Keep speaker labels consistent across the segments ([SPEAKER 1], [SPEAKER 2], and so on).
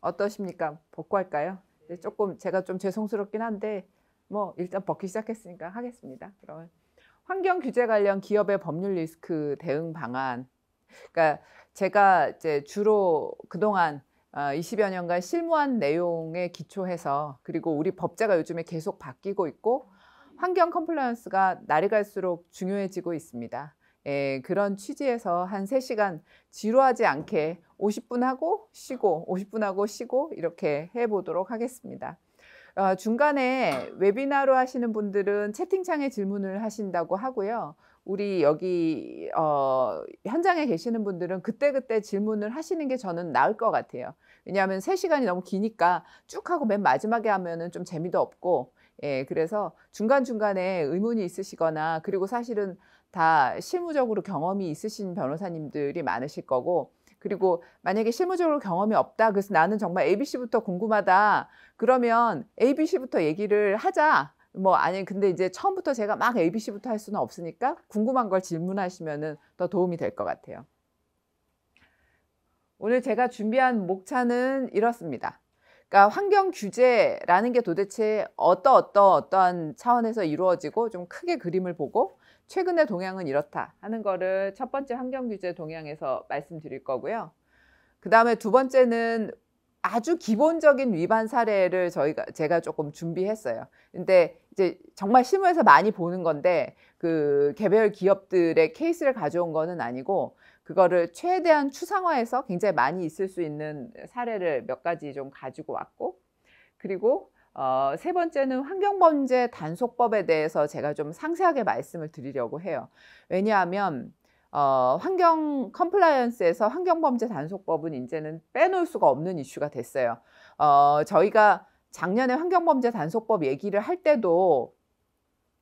[SPEAKER 1] 어떠십니까? 복구 할까요? 네. 조금 제가 좀 죄송스럽긴 한데 뭐 일단 벗기 시작했으니까 하겠습니다. 그럼 환경 규제 관련 기업의 법률 리스크 대응 방안. 그러니까 제가 이제 주로 그동안 20여 어, 년간 실무한 내용에 기초해서 그리고 우리 법제가 요즘에 계속 바뀌고 있고 환경 컴플라이언스가 날이 갈수록 중요해지고 있습니다. 에, 예, 그런 취지에서 한3시간 지루하지 않게 50분 하고 쉬고 50분 하고 쉬고 이렇게 해보도록 하겠습니다. 어, 중간에 웨비나로 하시는 분들은 채팅창에 질문을 하신다고 하고요. 우리 여기 어, 현장에 계시는 분들은 그때그때 질문을 하시는 게 저는 나을 것 같아요. 왜냐하면 3시간이 너무 기니까 쭉 하고 맨 마지막에 하면은 좀 재미도 없고 예, 그래서 중간중간에 의문이 있으시거나 그리고 사실은 다 실무적으로 경험이 있으신 변호사님들이 많으실 거고 그리고 만약에 실무적으로 경험이 없다. 그래서 나는 정말 ABC부터 궁금하다. 그러면 ABC부터 얘기를 하자. 뭐 아니 근데 이제 처음부터 제가 막 ABC부터 할 수는 없으니까 궁금한 걸 질문하시면은 더 도움이 될 것 같아요. 오늘 제가 준비한 목차는 이렇습니다. 그러니까 환경 규제라는 게 도대체 어떠 어떠 어떠한 차원에서 이루어지고 좀 크게 그림을 보고 최근의 동향은 이렇다 하는 거를 첫 번째 환경 규제 동향에서 말씀드릴 거고요. 그 다음에 두 번째는 아주 기본적인 위반 사례를 저희가 제가 조금 준비했어요. 근데 이제 정말 실무에서 많이 보는 건데 그 개별 기업들의 케이스를 가져온 거는 아니고 그거를 최대한 추상화해서 굉장히 많이 있을 수 있는 사례를 몇 가지 좀 가지고 왔고 그리고 어, 세 번째는 환경범죄 단속법에 대해서 제가 좀 상세하게 말씀을 드리려고 해요. 왜냐하면 어, 환경 컴플라이언스에서 환경범죄 단속법은 이제는 빼놓을 수가 없는 이슈가 됐어요. 어, 저희가 작년에 환경범죄 단속법 얘기를 할 때도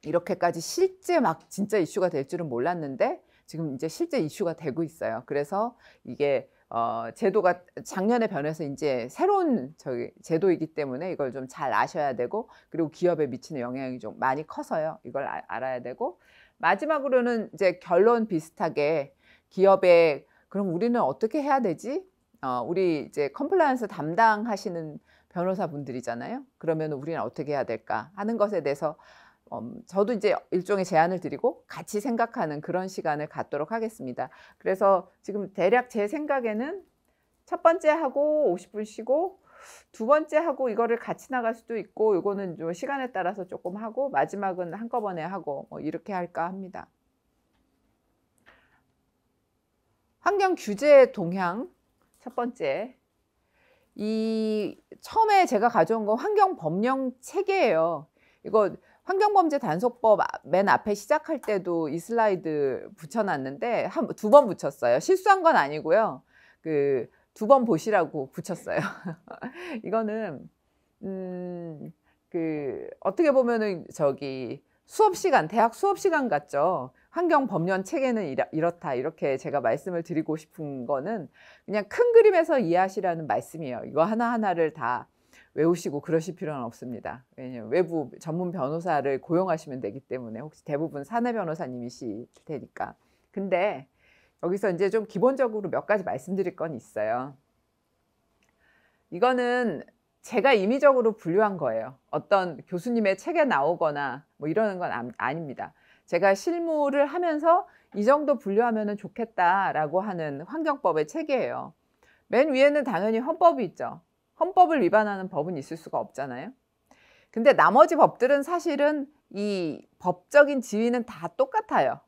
[SPEAKER 1] 이렇게까지 실제 막 진짜 이슈가 될 줄은 몰랐는데 지금 이제 실제 이슈가 되고 있어요. 그래서 이게 어, 제도가 작년에 변해서 이제 새로운 저기 제도이기 때문에 이걸 좀 잘 아셔야 되고 그리고 기업에 미치는 영향이 좀 많이 커서요. 이걸 아, 알아야 되고 마지막으로는 이제 결론 비슷하게 기업에 그럼 우리는 어떻게 해야 되지? 어, 우리 이제 컴플라이언스 담당하시는 변호사분들이잖아요. 그러면 우리는 어떻게 해야 될까 하는 것에 대해서 음, 저도 이제 일종의 제안을 드리고 같이 생각하는 그런 시간을 갖도록 하겠습니다. 그래서 지금 대략 제 생각에는 첫 번째 하고 50분 쉬고 두 번째 하고 이거를 같이 나갈 수도 있고 이거는 좀 시간에 따라서 조금 하고 마지막은 한꺼번에 하고 뭐 이렇게 할까 합니다. 환경 규제 동향 첫 번째 이 처음에 제가 가져온 건 환경 법령 체계예요. 이거 환경범죄 단속법 아, 맨 앞에 시작할 때도 이 슬라이드 붙여놨는데 한 두 번 붙였어요. 실수한 건 아니고요. 그 두 번 보시라고 붙였어요. 이거는 음 그 어떻게 보면은 저기 수업 시간, 대학 수업 시간 같죠. 환경 법령 체계는 이렇다 이렇게 제가 말씀을 드리고 싶은 거는 그냥 큰 그림에서 이해하시라는 말씀이에요. 이거 하나하나를 다 외우시고 그러실 필요는 없습니다. 왜냐하면 외부 전문 변호사를 고용하시면 되기 때문에 혹시 대부분 사내 변호사님이실 테니까. 근데 여기서 이제 좀 기본적으로 몇 가지 말씀드릴 건 있어요. 이거는 제가 임의적으로 분류한 거예요. 어떤 교수님의 책에 나오거나 뭐 이러는 건 아, 아닙니다. 제가 실무를 하면서 이 정도 분류하면 좋겠다라고 하는 환경법의 책이에요. 맨 위에는 당연히 헌법이 있죠. 헌법을 위반하는 법은 있을 수가 없잖아요. 근데 나머지 법들은 사실은 이 법적인 지위는 다 똑같아요.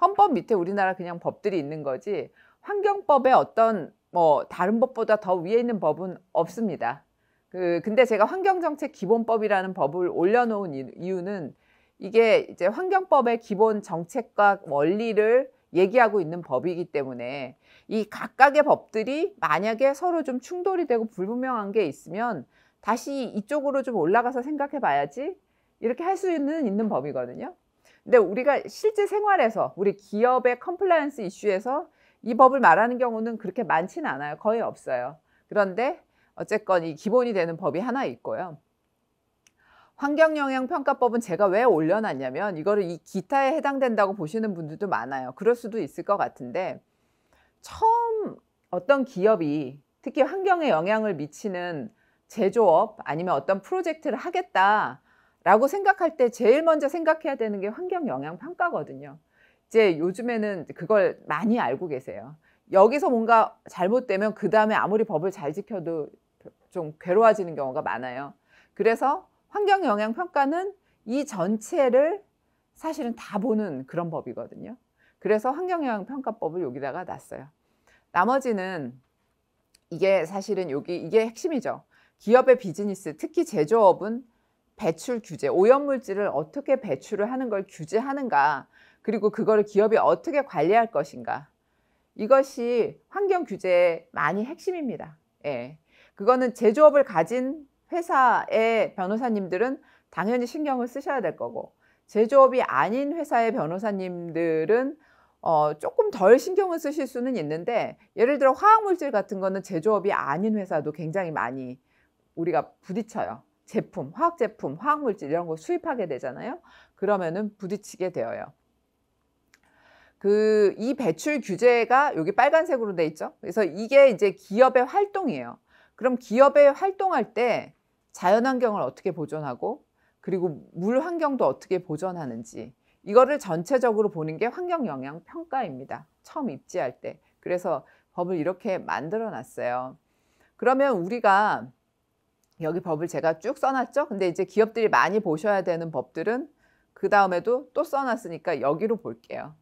[SPEAKER 1] 헌법 밑에 우리나라 그냥 법들이 있는 거지 환경법에 어떤 뭐 다른 법보다 더 위에 있는 법은 없습니다. 그 근데 제가 환경정책 기본법이라는 법을 올려놓은 이유는 이게 이제 환경법의 기본 정책과 원리를 얘기하고 있는 법이기 때문에 이 각각의 법들이 만약에 서로 좀 충돌이 되고 불분명한 게 있으면 다시 이쪽으로 좀 올라가서 생각해 봐야지 이렇게 할 수는 있는 법이거든요. 근데 우리가 실제 생활에서 우리 기업의 컴플라이언스 이슈에서 이 법을 말하는 경우는 그렇게 많지는 않아요. 거의 없어요. 그런데 어쨌건 이 기본이 되는 법이 하나 있고요. 환경영향평가법은 제가 왜 올려놨냐면 이거를 이 기타에 해당된다고 보시는 분들도 많아요. 그럴 수도 있을 것 같은데 처음 어떤 기업이 특히 환경에 영향을 미치는 제조업 아니면 어떤 프로젝트를 하겠다라고 생각할 때 제일 먼저 생각해야 되는 게 환경영향평가거든요. 이제 요즘에는 그걸 많이 알고 계세요. 여기서 뭔가 잘못되면 그 다음에 아무리 법을 잘 지켜도 좀 괴로워지는 경우가 많아요. 그래서 환경 영향 평가는 이 전체를 사실은 다 보는 그런 법이거든요. 그래서 환경 영향 평가법을 여기다가 놨어요. 나머지는 이게 사실은 여기 이게 핵심이죠. 기업의 비즈니스, 특히 제조업은 배출 규제, 오염물질을 어떻게 배출을 하는 걸 규제하는가, 그리고 그거를 기업이 어떻게 관리할 것인가. 이것이 환경 규제의 많이 핵심입니다. 예. 그거는 제조업을 가진 회사의 변호사님들은 당연히 신경을 쓰셔야 될 거고 제조업이 아닌 회사의 변호사님들은 어, 조금 덜 신경을 쓰실 수는 있는데 예를 들어 화학물질 같은 거는 제조업이 아닌 회사도 굉장히 많이 우리가 부딪혀요. 제품, 화학 제품, 화학물질 이런 거 수입하게 되잖아요. 그러면은 부딪히게 되어요. 그 이 배출 규제가 여기 빨간색으로 돼 있죠. 그래서 이게 이제 기업의 활동이에요. 그럼 기업의 활동할 때 자연환경을 어떻게 보존하고 그리고 물 환경도 어떻게 보존하는지 이거를 전체적으로 보는 게 환경 영향 평가입니다. 처음 입지할 때. 그래서 법을 이렇게 만들어 놨어요. 그러면 우리가 여기 법을 제가 쭉 써놨죠? 근데 이제 기업들이 많이 보셔야 되는 법들은 그 다음에도 또 써놨으니까 여기로 볼게요.